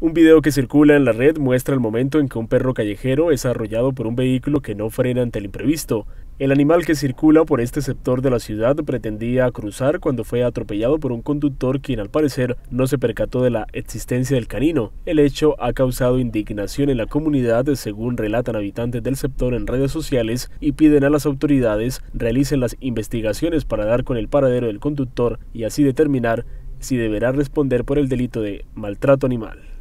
Un video que circula en la red muestra el momento en que un perro callejero es arrollado por un vehículo que no frena ante el imprevisto. El animal que circula por este sector de la ciudad pretendía cruzar cuando fue atropellado por un conductor quien al parecer no se percató de la existencia del canino. El hecho ha causado indignación en la comunidad según relatan habitantes del sector en redes sociales y piden a las autoridades realicen las investigaciones para dar con el paradero del conductor y así determinar si deberá responder por el delito de maltrato animal.